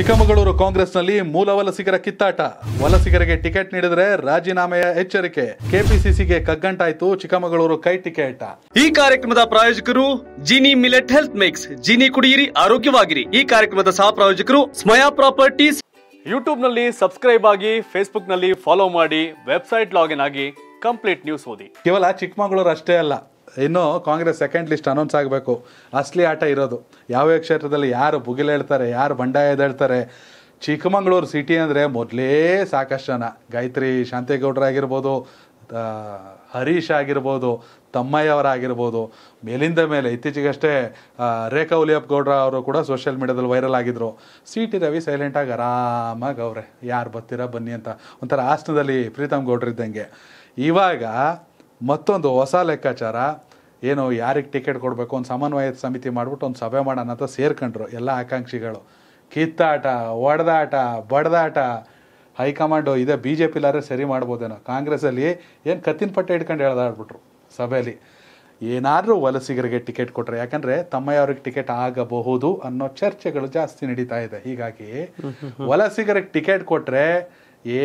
ಚಿಕ್ಕಮಗಳೂರು ಕಾಂಗ್ರೆಸ್ನಲ್ಲಿ ಮೂಲ ವಲಸಿಗರ ಕಿತ್ತಾಟ ವಲಸಿಗರಿಗೆ ಟಿಕೆಟ್ ನೀಡಿದರೆ ರಾಜೀನಾಮೆಯ ಎಚ್ಚರಿಕೆ ಕೆಪಿಸಿಸಿಗೆ ಕಗ್ಗಂಟಾಯ್ತು ಚಿಕ್ಕಮಗಳೂರು ಕೈ ಟಿಕೆಟ್ ಈ ಕಾರ್ಯಕ್ರಮದ ಪ್ರಾಯೋಜಕರು Jini millet health mix Jini ಕುಡಿಯಿರಿ ಆರೋಗ್ಯವಾಗಿರಿ ಈ ಕಾರ್ಯಕ್ರಮದ ಸಹ ಪ್ರಾಯೋಜಕರು ಸ್ಮಯಾ ಪ್ರಾಪರ್ಟೀಸ್ ಯೂಟ್ಯೂಬ್ ನಲ್ಲಿ ಸಬ್ಸ್ಕ್ರೈಬ್ ಆಗಿ ಫೇಸ್ಬುಕ್ ನಲ್ಲಿ ಫಾಲೋ ಮಾಡಿ ವೆಬ್ಸೈಟ್ ಲಾಗಿನ್ ಆಗಿ ಕಂಪ್ಲೀಟ್ ನ್ಯೂಸ್ ಓದಿ ಕೇವಲ ಚಿಕ್ಕಮಗಳೂರು ಅಷ್ಟೇ ಅಲ್ಲ ಇನ್ನು ಕಾಂಗ್ರೆಸ್ ಸೆಕೆಂಡ್ ಲಿಸ್ಟ್ ಅನೌನ್ಸ್ ಆಗಬೇಕು ಅಸ್ಲಿ ಆಟ ಇರೋದು ಯಾವ್ಯಾವ ಕ್ಷೇತ್ರದಲ್ಲಿ ಯಾರು ಭುಗಿಲ್ ಹೇಳ್ತಾರೆ ಯಾರು ಬಂಡಾಯದ ಹೇಳ್ತಾರೆ ಚಿಕ್ಕಮಗಳೂರು ಸಿಟಿ ಅಂದರೆ ಮೊದಲೇ ಸಾಕಷ್ಟು ಜನ ಗಾಯತ್ರಿ ಆಗಿರ್ಬೋದು ಹರೀಶ್ ಆಗಿರ್ಬೋದು ತಮ್ಮಯ್ಯವರಾಗಿರ್ಬೋದು ಮೇಲಿಂದ ಮೇಲೆ ಇತ್ತೀಚೆಗಷ್ಟೇ ರೇಖಾ ಉಲಿಯಪ್ಪ ಗೌಡ್ರ ಅವರು ಕೂಡ ಸೋಷಿಯಲ್ ಮೀಡ್ಯಾದಲ್ಲಿ ವೈರಲ್ ಆಗಿದ್ದರು ಸಿ ಟಿ ರವಿ ಸೈಲೆಂಟಾಗಿ ಆರಾಮಾಗಿ ಅವ್ರೆ ಯಾರು ಬರ್ತೀರಾ ಬನ್ನಿ ಅಂತ ಒಂಥರ ಆಸನದಲ್ಲಿ ಪ್ರೀತಮ್ ಗೌಡ್ರಿದ್ದಂಗೆ ಇವಾಗ ಮತ್ತೊಂದು ಹೊಸ ಲೆಕ್ಕಾಚಾರ ಏನು ಯಾರಿಗೆ ಟಿಕೆಟ್ ಕೊಡಬೇಕು ಒಂದು ಸಮನ್ವಯ ಸಮಿತಿ ಮಾಡಿಬಿಟ್ಟು ಒಂದು ಸಭೆ ಮಾಡೋಣ ಅಂತ ಸೇರ್ಕೊಂಡ್ರು ಎಲ್ಲ ಆಕಾಂಕ್ಷಿಗಳು ಕಿತ್ತಾಟ ಒಡೆದಾಟ ಬಡ್ದಾಟ ಹೈಕಮಾಂಡು ಇದೆ ಬಿ ಜೆ ಪಿಲಾರೇ ಸರಿ ಮಾಡ್ಬೋದೇನೋ ಕಾಂಗ್ರೆಸ್ಸಲ್ಲಿ ಏನು ಕತ್ತಿನ ಪಟ್ಟೆ ಹಿಡ್ಕಂಡು ಹೇಳ್ದಾಡ್ಬಿಟ್ರು ಸಭೆಯಲ್ಲಿ ಏನಾದರೂ ವಲಸಿಗರಿಗೆ ಟಿಕೆಟ್ ಕೊಟ್ಟರೆ ಯಾಕಂದರೆ ತಮ್ಮಯ್ಯವ್ರಿಗೆ ಟಿಕೆಟ್ ಆಗಬಹುದು ಅನ್ನೋ ಚರ್ಚೆಗಳು ಜಾಸ್ತಿ ನಡೀತಾ ಇದೆ ಹೀಗಾಗಿ ವಲಸಿಗರಿಗೆ ಟಿಕೆಟ್ ಕೊಟ್ಟರೆ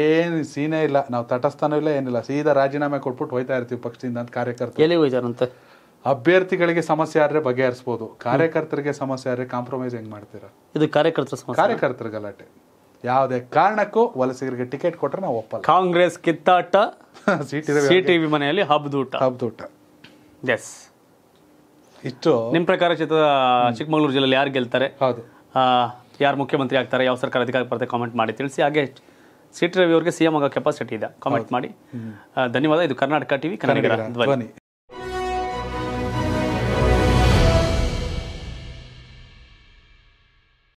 ಏನು ಸೀನೇ ಇಲ್ಲ ನಾವು ತಟಸ್ಥಾನೂ ಇಲ್ಲ ಏನಿಲ್ಲ ಸೀದಾ ರಾಜೀನಾಮೆ ಕೊಟ್ಬಿಟ್ಟು ಹೋಯ್ತಾ ಇರ್ತೀವಿ ಪಕ್ಷದಿಂದ ಅಂತ ಕಾರ್ಯಕರ್ತರು ಎಲ್ಲಿ ಅಭ್ಯರ್ಥಿಗಳಿಗೆ ಸಮಸ್ಯೆ ಆದ್ರೆ ಬಗೆಹರಿಸ್ಬೋದು ಕಾರ್ಯಕರ್ತರಿಗೆ ಸಮಸ್ಯೆ ಆದ್ರೆ ಕಾಂಪ್ರಮೈಸ್ ಹೆಂಗ್ ಮಾಡ್ತೀರಾ ಇದು ಕಾರ್ಯಕರ್ತರ ಕಾರ್ಯಕರ್ತರ ಗಲಾಟೆ ಯಾವುದೇ ಕಾರಣಕ್ಕೂ ವಲಸಿಗರಿಗೆ ಟಿಕೆಟ್ ಕೊಟ್ರೆ ನಾವು ಒಪ್ಪಲ್ಲ ಕಾಂಗ್ರೆಸ್ ಕಿತ್ತಾಟ ಸಿಟಿವಿ ಟಿ ವಿ ಮನೆಯಲ್ಲಿ ಹಬ್ದೂಟ ಹಬ್ದೂಟ ಎಸ್ ಇಷ್ಟು ನಿಮ್ಮ ಪ್ರಕಾರ ಚಿತ್ರ ಚಿಕ್ಕಮಗಳೂರು ಜಿಲ್ಲೆಯಲ್ಲಿ ಯಾರು ಗೆಲ್ತಾರೆ ಹೌದು ಯಾರು ಮುಖ್ಯಮಂತ್ರಿ ಆಗ್ತಾರೆ ಯಾವ ಸರ್ಕಾರ ಅಧಿಕಾರಕ್ಕೆ ಬರುತ್ತೆ ಕಾಮೆಂಟ್ ಮಾಡಿ ತಿಳಿಸಿ ಹಾಗೆ ಸಿಟಿ ರವಿ ಅವರಿಗೆ ಸಿಎಂ ಆಗೋ ಕೆಪಾಸಿಟಿ ಇದೆ ಕಾಮೆಂಟ್ ಮಾಡಿ ಧನ್ಯವಾದ ಇದು ಕರ್ನಾಟಕ ಟಿವಿ ಕನ್ನಡ ಧ್ವನಿ